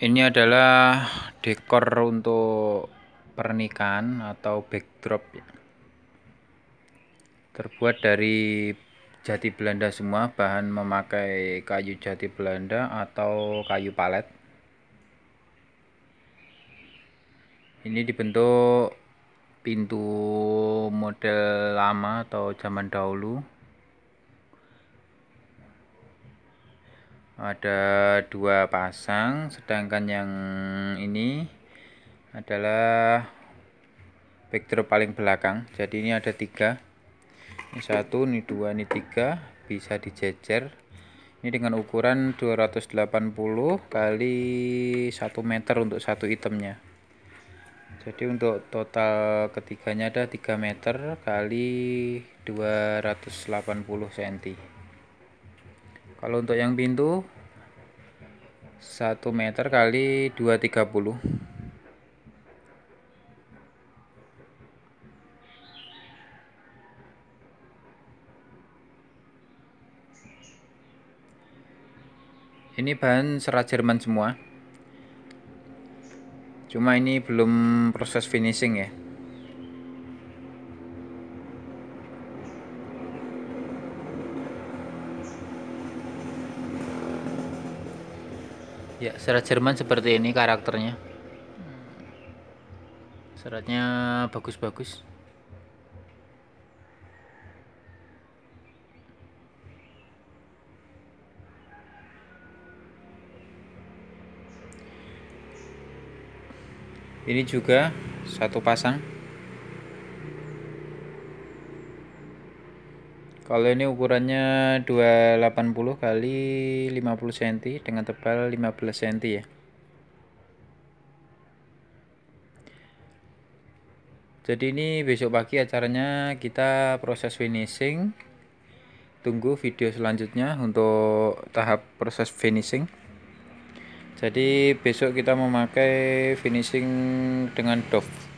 ini adalah dekor untuk pernikahan atau backdrop ya. terbuat dari jati Belanda semua bahan memakai kayu jati Belanda atau kayu palet ini dibentuk pintu model lama atau zaman dahulu ada dua pasang sedangkan yang ini adalah backdrop paling belakang jadi ini ada tiga ini satu ini dua ini tiga bisa dijejer ini dengan ukuran 280 kali 1 meter untuk satu itemnya jadi untuk total ketiganya ada 3 meter kali 280 cm kalau untuk yang pintu 1 meter kali 230 ini bahan serat Jerman semua cuma ini belum proses finishing ya Ya, serat Jerman seperti ini karakternya. Seratnya bagus-bagus. Ini juga satu pasang. kalau ini ukurannya 280 kali 50 cm dengan tebal 15 cm ya jadi ini besok pagi acaranya kita proses finishing tunggu video selanjutnya untuk tahap proses finishing jadi besok kita memakai finishing dengan doff